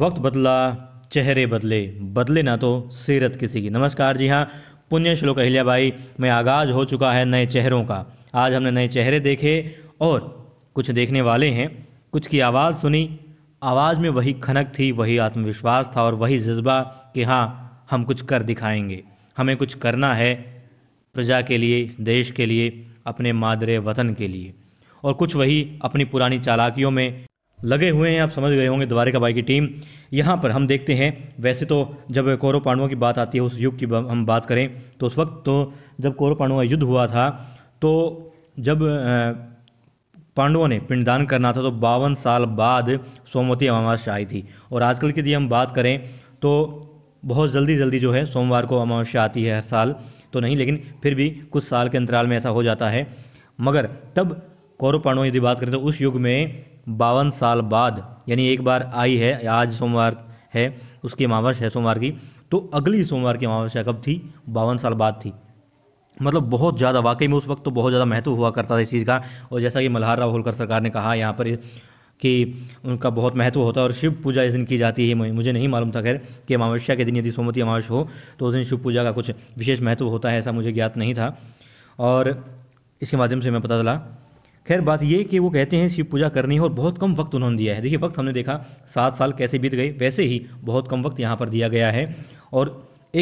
वक्त बदला चेहरे बदले बदले ना तो सीरत किसी की नमस्कार जी हाँ पुण्य श्लोक अहिल्या भाई में आगाज़ हो चुका है नए चेहरों का आज हमने नए चेहरे देखे और कुछ देखने वाले हैं कुछ की आवाज़ सुनी आवाज़ में वही खनक थी वही आत्मविश्वास था और वही जज्बा कि हाँ हम कुछ कर दिखाएंगे हमें कुछ करना है प्रजा के लिए इस देश के लिए अपने मादरे वतन के लिए और कुछ वही अपनी पुरानी चालाकियों में लगे हुए हैं आप समझ गए होंगे द्वारिका बाई की टीम यहाँ पर हम देखते हैं वैसे तो जब कौरव पांडवों की बात आती है उस युग की हम बात करें तो उस वक्त तो जब कौरव पांडवों का युद्ध हुआ था तो जब पांडवों ने पिंडदान करना था तो बावन साल बाद सोमवती अमावस्या आई थी और आजकल की यदि हम बात करें तो बहुत जल्दी जल्दी जो है सोमवार को अमावस्या आती है हर साल तो नहीं लेकिन फिर भी कुछ साल के अंतराल में ऐसा हो जाता है मगर तब कौरव पांडवों यदि बात करें तो उस युग में बावन साल बाद यानी एक बार आई है आज सोमवार है उसकी अमावस है सोमवार की तो अगली सोमवार की अमावस्या कब थी बावन साल बाद थी मतलब बहुत ज़्यादा वाकई में उस वक्त तो बहुत ज़्यादा महत्व हुआ करता था इस चीज़ का और जैसा कि मल्हार राव होलकर सरकार ने कहा यहाँ पर कि उनका बहुत महत्व होता है और शिव पूजा इस दिन की जाती है मुझे नहीं मालूम था खैर कि अमावस्या के दिन यदि सोमवती अमावस हो तो उस दिन शिव पूजा का कुछ विशेष महत्व होता है ऐसा मुझे ज्ञात नहीं था और इसके माध्यम से मैं पता चला खैर बात ये कि वो कहते हैं शिव पूजा करनी है और बहुत कम वक्त उन्होंने दिया है देखिए वक्त हमने देखा सात साल कैसे बीत गए वैसे ही बहुत कम वक्त यहाँ पर दिया गया है और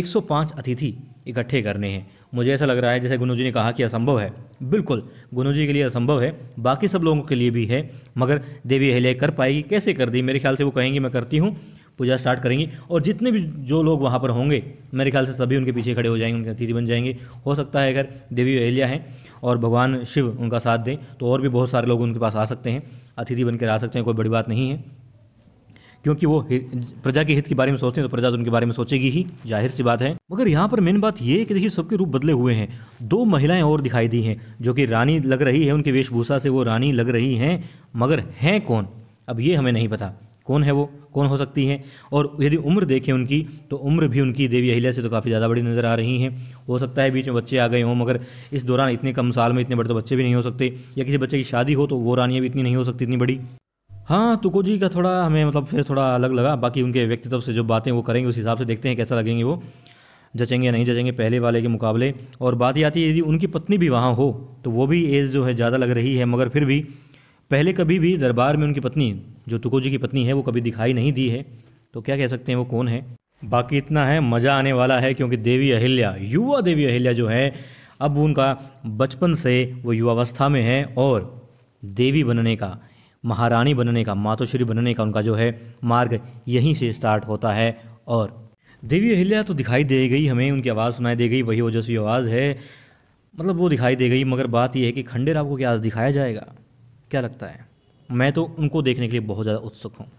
105 अतिथि इकट्ठे करने हैं मुझे ऐसा लग रहा है जैसे गुनू जी ने कहा कि असंभव है बिल्कुल गुनू जी के लिए असंभव है बाकी सब लोगों के लिए भी है मगर देवी अहल्या कर पाएगी कैसे कर दी मेरे ख्याल से वो कहेंगी मैं करती हूँ पूजा स्टार्ट करेंगी और जितने भी जो लोग वहाँ पर होंगे मेरे ख्याल से सभी उनके पीछे खड़े हो जाएंगे उनके अतिथि बन जाएंगे हो सकता है अगर देवी अहिल्या हैं और भगवान शिव उनका साथ दें तो और भी बहुत सारे लोग उनके पास आ सकते हैं अतिथि बनकर आ सकते हैं कोई बड़ी बात नहीं है क्योंकि वो प्रजा के हित के बारे में सोचते हैं तो प्रजा तो उनके बारे में सोचेगी ही जाहिर सी बात है मगर यहाँ पर मेन बात ये है कि देखिए सबके रूप बदले हुए हैं दो महिलाएं और दिखाई दी हैं जो कि रानी लग रही है उनकी वेशभूषा से वो रानी लग रही हैं मगर हैं कौन अब ये हमें नहीं पता कौन है वो कौन हो सकती हैं और यदि उम्र देखें उनकी तो उम्र भी उनकी देवी अहिल्या से तो काफ़ी ज़्यादा बड़ी नज़र आ रही हैं हो सकता है बीच में बच्चे आ गए हों मगर इस दौरान इतने कम साल में इतने बड़े तो बच्चे भी नहीं हो सकते या किसी बच्चे की शादी हो तो वो रानियाँ भी इतनी नहीं हो सकती इतनी बड़ी हाँ तुको जी का थोड़ा हमें मतलब फिर थोड़ा अलग लगा बाकी उनके व्यक्तित्व से जो बातें वो करेंगे उस हिसाब से देखते हैं कैसा लगेंगे वो जचेंगे या नहीं जचेंगे पहले वाले के मुकाबले और बात ये आती है यदि उनकी पत्नी भी वहाँ हो तो वो भी एज जो है ज़्यादा लग रही है मगर फिर भी पहले कभी भी दरबार में उनकी पत्नी जो तुको जी की पत्नी है वो कभी दिखाई नहीं दी है तो क्या कह सकते हैं वो कौन है बाकी इतना है मज़ा आने वाला है क्योंकि देवी अहिल्या युवा देवी अहिल्या जो है अब उनका बचपन से वो युवावस्था में है और देवी बनने का महारानी बनने का मातोश्री बनने का उनका जो है मार्ग यहीं से स्टार्ट होता है और देवी अहिल्या तो दिखाई दे गई हमें उनकी आवाज़ सुनाई दे गई वही ओजस्वी आवाज़ है मतलब वो दिखाई दे गई मगर बात यह है कि खंडेराव को क्या आज दिखाया जाएगा क्या लगता है मैं तो उनको देखने के लिए बहुत ज़्यादा उत्सुक हूँ